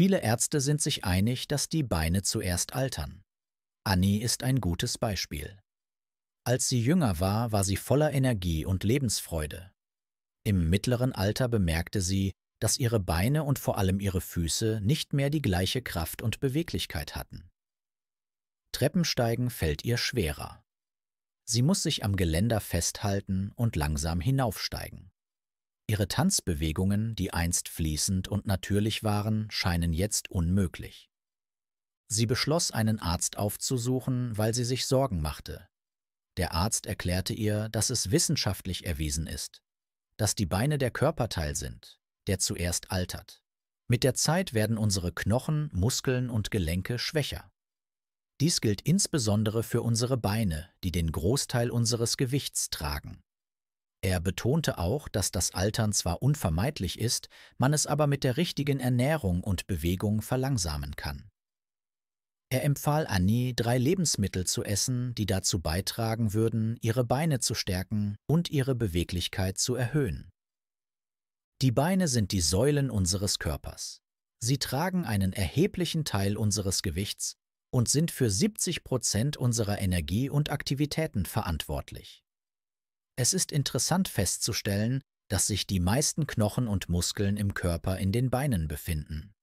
Viele Ärzte sind sich einig, dass die Beine zuerst altern. Annie ist ein gutes Beispiel. Als sie jünger war, war sie voller Energie und Lebensfreude. Im mittleren Alter bemerkte sie, dass ihre Beine und vor allem ihre Füße nicht mehr die gleiche Kraft und Beweglichkeit hatten. Treppensteigen fällt ihr schwerer. Sie muss sich am Geländer festhalten und langsam hinaufsteigen. Ihre Tanzbewegungen, die einst fließend und natürlich waren, scheinen jetzt unmöglich. Sie beschloss, einen Arzt aufzusuchen, weil sie sich Sorgen machte. Der Arzt erklärte ihr, dass es wissenschaftlich erwiesen ist, dass die Beine der Körperteil sind, der zuerst altert. Mit der Zeit werden unsere Knochen, Muskeln und Gelenke schwächer. Dies gilt insbesondere für unsere Beine, die den Großteil unseres Gewichts tragen. Er betonte auch, dass das Altern zwar unvermeidlich ist, man es aber mit der richtigen Ernährung und Bewegung verlangsamen kann. Er empfahl Annie, drei Lebensmittel zu essen, die dazu beitragen würden, ihre Beine zu stärken und ihre Beweglichkeit zu erhöhen. Die Beine sind die Säulen unseres Körpers. Sie tragen einen erheblichen Teil unseres Gewichts und sind für 70 Prozent unserer Energie und Aktivitäten verantwortlich. Es ist interessant festzustellen, dass sich die meisten Knochen und Muskeln im Körper in den Beinen befinden.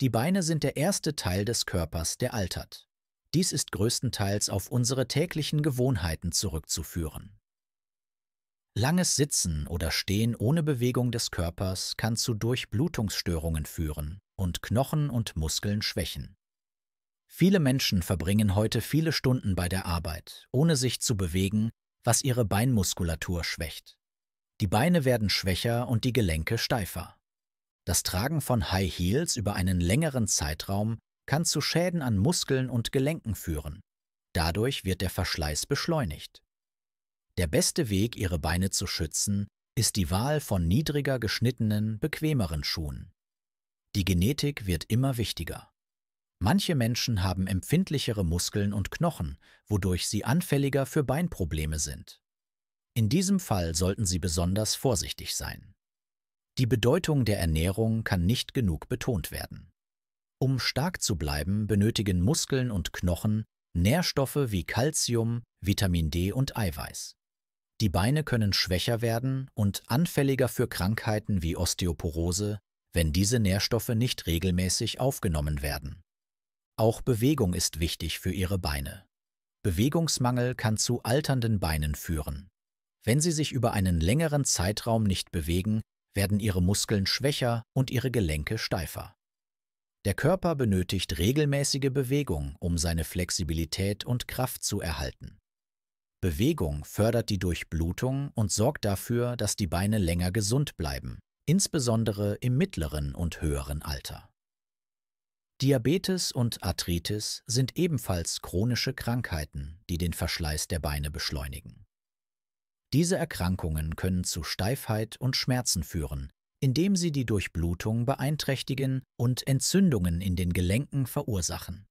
Die Beine sind der erste Teil des Körpers, der altert. Dies ist größtenteils auf unsere täglichen Gewohnheiten zurückzuführen. Langes Sitzen oder Stehen ohne Bewegung des Körpers kann zu Durchblutungsstörungen führen und Knochen und Muskeln schwächen. Viele Menschen verbringen heute viele Stunden bei der Arbeit, ohne sich zu bewegen was ihre Beinmuskulatur schwächt. Die Beine werden schwächer und die Gelenke steifer. Das Tragen von High Heels über einen längeren Zeitraum kann zu Schäden an Muskeln und Gelenken führen. Dadurch wird der Verschleiß beschleunigt. Der beste Weg, ihre Beine zu schützen, ist die Wahl von niedriger geschnittenen, bequemeren Schuhen. Die Genetik wird immer wichtiger. Manche Menschen haben empfindlichere Muskeln und Knochen, wodurch sie anfälliger für Beinprobleme sind. In diesem Fall sollten Sie besonders vorsichtig sein. Die Bedeutung der Ernährung kann nicht genug betont werden. Um stark zu bleiben, benötigen Muskeln und Knochen Nährstoffe wie Calcium, Vitamin D und Eiweiß. Die Beine können schwächer werden und anfälliger für Krankheiten wie Osteoporose, wenn diese Nährstoffe nicht regelmäßig aufgenommen werden. Auch Bewegung ist wichtig für Ihre Beine. Bewegungsmangel kann zu alternden Beinen führen. Wenn Sie sich über einen längeren Zeitraum nicht bewegen, werden Ihre Muskeln schwächer und Ihre Gelenke steifer. Der Körper benötigt regelmäßige Bewegung, um seine Flexibilität und Kraft zu erhalten. Bewegung fördert die Durchblutung und sorgt dafür, dass die Beine länger gesund bleiben, insbesondere im mittleren und höheren Alter. Diabetes und Arthritis sind ebenfalls chronische Krankheiten, die den Verschleiß der Beine beschleunigen. Diese Erkrankungen können zu Steifheit und Schmerzen führen, indem sie die Durchblutung beeinträchtigen und Entzündungen in den Gelenken verursachen.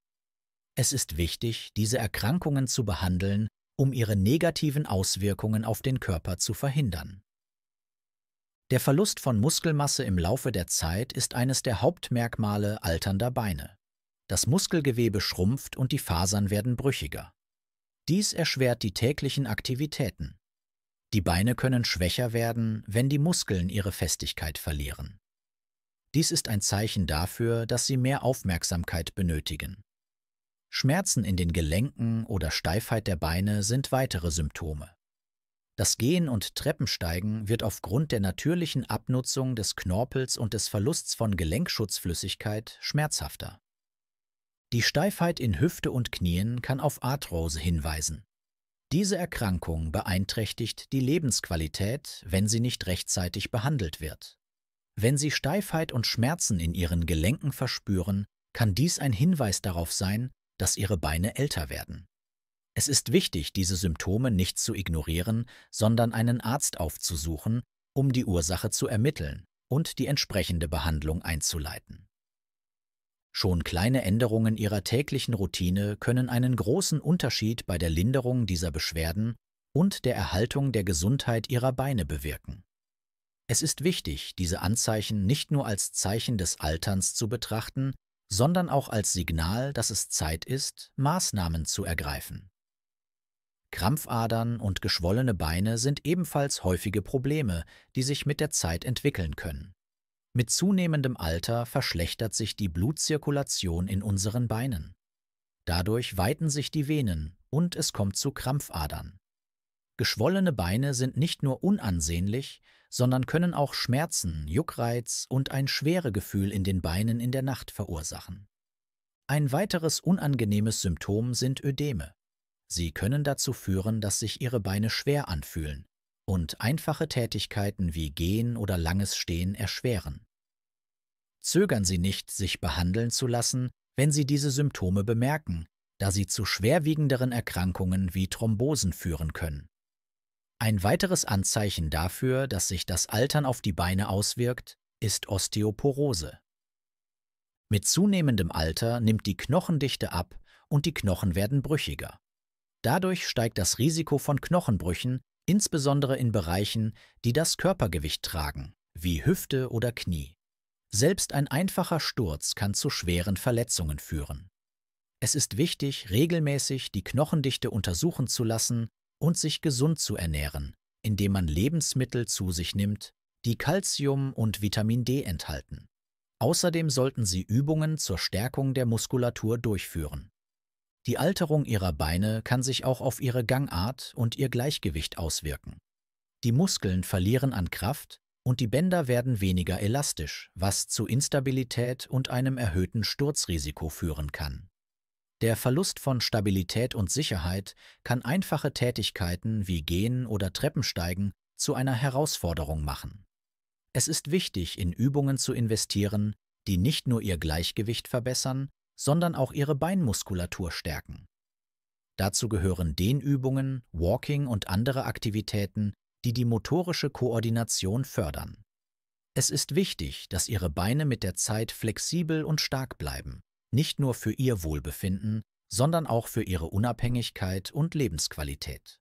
Es ist wichtig, diese Erkrankungen zu behandeln, um ihre negativen Auswirkungen auf den Körper zu verhindern. Der Verlust von Muskelmasse im Laufe der Zeit ist eines der Hauptmerkmale alternder Beine. Das Muskelgewebe schrumpft und die Fasern werden brüchiger. Dies erschwert die täglichen Aktivitäten. Die Beine können schwächer werden, wenn die Muskeln ihre Festigkeit verlieren. Dies ist ein Zeichen dafür, dass sie mehr Aufmerksamkeit benötigen. Schmerzen in den Gelenken oder Steifheit der Beine sind weitere Symptome. Das Gehen und Treppensteigen wird aufgrund der natürlichen Abnutzung des Knorpels und des Verlusts von Gelenkschutzflüssigkeit schmerzhafter. Die Steifheit in Hüfte und Knien kann auf Arthrose hinweisen. Diese Erkrankung beeinträchtigt die Lebensqualität, wenn sie nicht rechtzeitig behandelt wird. Wenn Sie Steifheit und Schmerzen in Ihren Gelenken verspüren, kann dies ein Hinweis darauf sein, dass Ihre Beine älter werden. Es ist wichtig, diese Symptome nicht zu ignorieren, sondern einen Arzt aufzusuchen, um die Ursache zu ermitteln und die entsprechende Behandlung einzuleiten. Schon kleine Änderungen ihrer täglichen Routine können einen großen Unterschied bei der Linderung dieser Beschwerden und der Erhaltung der Gesundheit ihrer Beine bewirken. Es ist wichtig, diese Anzeichen nicht nur als Zeichen des Alterns zu betrachten, sondern auch als Signal, dass es Zeit ist, Maßnahmen zu ergreifen. Krampfadern und geschwollene Beine sind ebenfalls häufige Probleme, die sich mit der Zeit entwickeln können. Mit zunehmendem Alter verschlechtert sich die Blutzirkulation in unseren Beinen. Dadurch weiten sich die Venen und es kommt zu Krampfadern. Geschwollene Beine sind nicht nur unansehnlich, sondern können auch Schmerzen, Juckreiz und ein Schweregefühl in den Beinen in der Nacht verursachen. Ein weiteres unangenehmes Symptom sind Ödeme. Sie können dazu führen, dass sich Ihre Beine schwer anfühlen und einfache Tätigkeiten wie Gehen oder langes Stehen erschweren. Zögern Sie nicht, sich behandeln zu lassen, wenn Sie diese Symptome bemerken, da sie zu schwerwiegenderen Erkrankungen wie Thrombosen führen können. Ein weiteres Anzeichen dafür, dass sich das Altern auf die Beine auswirkt, ist Osteoporose. Mit zunehmendem Alter nimmt die Knochendichte ab und die Knochen werden brüchiger. Dadurch steigt das Risiko von Knochenbrüchen, insbesondere in Bereichen, die das Körpergewicht tragen, wie Hüfte oder Knie. Selbst ein einfacher Sturz kann zu schweren Verletzungen führen. Es ist wichtig, regelmäßig die Knochendichte untersuchen zu lassen und sich gesund zu ernähren, indem man Lebensmittel zu sich nimmt, die Kalzium und Vitamin D enthalten. Außerdem sollten Sie Übungen zur Stärkung der Muskulatur durchführen. Die Alterung ihrer Beine kann sich auch auf ihre Gangart und ihr Gleichgewicht auswirken. Die Muskeln verlieren an Kraft und die Bänder werden weniger elastisch, was zu Instabilität und einem erhöhten Sturzrisiko führen kann. Der Verlust von Stabilität und Sicherheit kann einfache Tätigkeiten wie Gehen oder Treppensteigen zu einer Herausforderung machen. Es ist wichtig, in Übungen zu investieren, die nicht nur ihr Gleichgewicht verbessern, sondern auch ihre Beinmuskulatur stärken. Dazu gehören Dehnübungen, Walking und andere Aktivitäten, die die motorische Koordination fördern. Es ist wichtig, dass Ihre Beine mit der Zeit flexibel und stark bleiben, nicht nur für Ihr Wohlbefinden, sondern auch für Ihre Unabhängigkeit und Lebensqualität.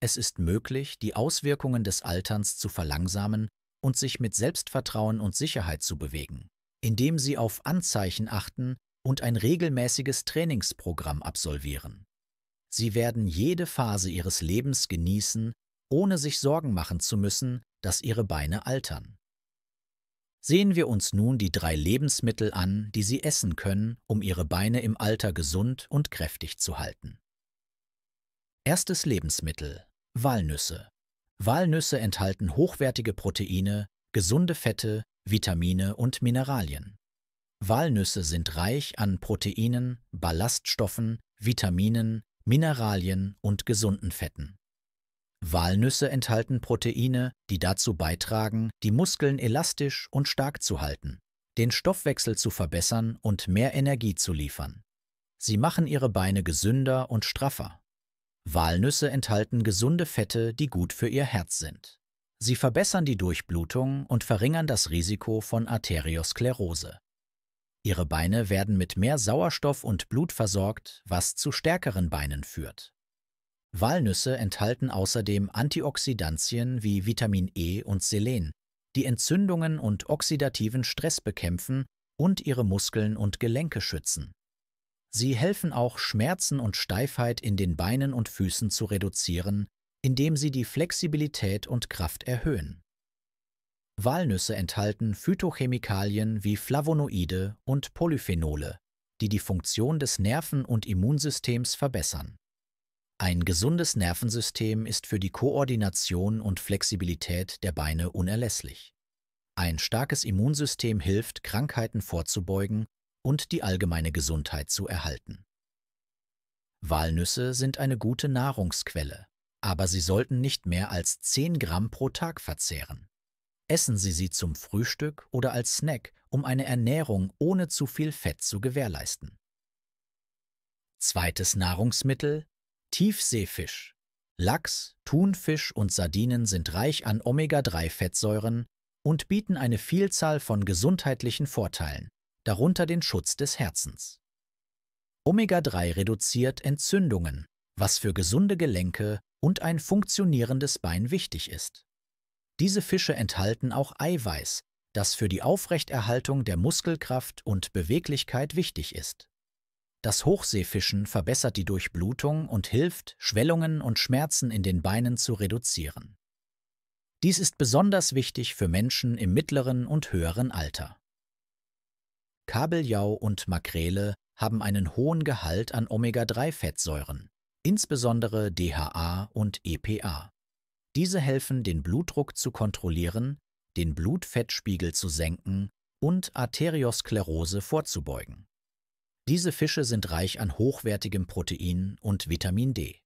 Es ist möglich, die Auswirkungen des Alterns zu verlangsamen und sich mit Selbstvertrauen und Sicherheit zu bewegen, indem Sie auf Anzeichen achten, und ein regelmäßiges Trainingsprogramm absolvieren. Sie werden jede Phase ihres Lebens genießen, ohne sich Sorgen machen zu müssen, dass ihre Beine altern. Sehen wir uns nun die drei Lebensmittel an, die Sie essen können, um Ihre Beine im Alter gesund und kräftig zu halten. Erstes Lebensmittel Walnüsse. Walnüsse enthalten hochwertige Proteine, gesunde Fette, Vitamine und Mineralien. Walnüsse sind reich an Proteinen, Ballaststoffen, Vitaminen, Mineralien und gesunden Fetten. Walnüsse enthalten Proteine, die dazu beitragen, die Muskeln elastisch und stark zu halten, den Stoffwechsel zu verbessern und mehr Energie zu liefern. Sie machen ihre Beine gesünder und straffer. Walnüsse enthalten gesunde Fette, die gut für ihr Herz sind. Sie verbessern die Durchblutung und verringern das Risiko von Arteriosklerose. Ihre Beine werden mit mehr Sauerstoff und Blut versorgt, was zu stärkeren Beinen führt. Walnüsse enthalten außerdem Antioxidantien wie Vitamin E und Selen, die Entzündungen und oxidativen Stress bekämpfen und ihre Muskeln und Gelenke schützen. Sie helfen auch, Schmerzen und Steifheit in den Beinen und Füßen zu reduzieren, indem sie die Flexibilität und Kraft erhöhen. Walnüsse enthalten Phytochemikalien wie Flavonoide und Polyphenole, die die Funktion des Nerven- und Immunsystems verbessern. Ein gesundes Nervensystem ist für die Koordination und Flexibilität der Beine unerlässlich. Ein starkes Immunsystem hilft, Krankheiten vorzubeugen und die allgemeine Gesundheit zu erhalten. Walnüsse sind eine gute Nahrungsquelle, aber sie sollten nicht mehr als 10 Gramm pro Tag verzehren. Essen Sie sie zum Frühstück oder als Snack, um eine Ernährung ohne zu viel Fett zu gewährleisten. Zweites Nahrungsmittel Tiefseefisch. Lachs, Thunfisch und Sardinen sind reich an Omega-3-Fettsäuren und bieten eine Vielzahl von gesundheitlichen Vorteilen, darunter den Schutz des Herzens. Omega-3 reduziert Entzündungen, was für gesunde Gelenke und ein funktionierendes Bein wichtig ist. Diese Fische enthalten auch Eiweiß, das für die Aufrechterhaltung der Muskelkraft und Beweglichkeit wichtig ist. Das Hochseefischen verbessert die Durchblutung und hilft, Schwellungen und Schmerzen in den Beinen zu reduzieren. Dies ist besonders wichtig für Menschen im mittleren und höheren Alter. Kabeljau und Makrele haben einen hohen Gehalt an Omega-3-Fettsäuren, insbesondere DHA und EPA. Diese helfen, den Blutdruck zu kontrollieren, den Blutfettspiegel zu senken und Arteriosklerose vorzubeugen. Diese Fische sind reich an hochwertigem Protein und Vitamin D.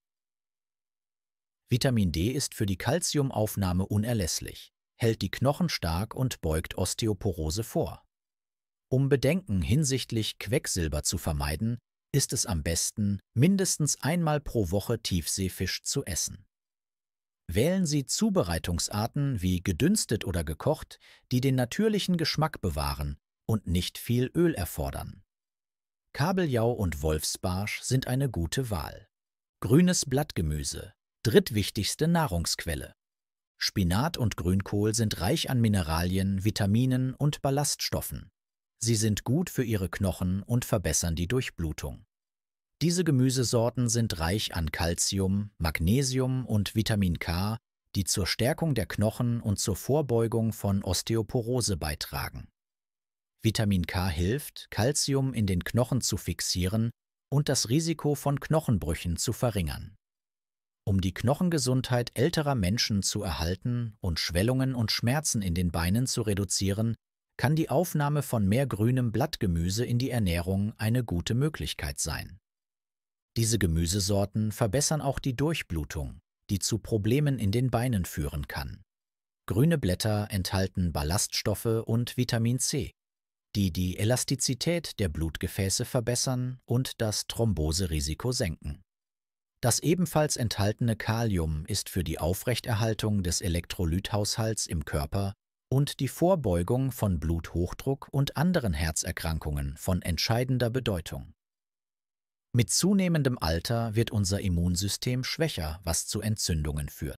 Vitamin D ist für die Kalziumaufnahme unerlässlich, hält die Knochen stark und beugt Osteoporose vor. Um Bedenken hinsichtlich Quecksilber zu vermeiden, ist es am besten, mindestens einmal pro Woche Tiefseefisch zu essen. Wählen Sie Zubereitungsarten wie gedünstet oder gekocht, die den natürlichen Geschmack bewahren und nicht viel Öl erfordern. Kabeljau und Wolfsbarsch sind eine gute Wahl. Grünes Blattgemüse, drittwichtigste Nahrungsquelle. Spinat und Grünkohl sind reich an Mineralien, Vitaminen und Ballaststoffen. Sie sind gut für Ihre Knochen und verbessern die Durchblutung. Diese Gemüsesorten sind reich an Kalzium, Magnesium und Vitamin K, die zur Stärkung der Knochen und zur Vorbeugung von Osteoporose beitragen. Vitamin K hilft, Kalzium in den Knochen zu fixieren und das Risiko von Knochenbrüchen zu verringern. Um die Knochengesundheit älterer Menschen zu erhalten und Schwellungen und Schmerzen in den Beinen zu reduzieren, kann die Aufnahme von mehr grünem Blattgemüse in die Ernährung eine gute Möglichkeit sein. Diese Gemüsesorten verbessern auch die Durchblutung, die zu Problemen in den Beinen führen kann. Grüne Blätter enthalten Ballaststoffe und Vitamin C, die die Elastizität der Blutgefäße verbessern und das Thromboserisiko senken. Das ebenfalls enthaltene Kalium ist für die Aufrechterhaltung des Elektrolythaushalts im Körper und die Vorbeugung von Bluthochdruck und anderen Herzerkrankungen von entscheidender Bedeutung. Mit zunehmendem Alter wird unser Immunsystem schwächer, was zu Entzündungen führt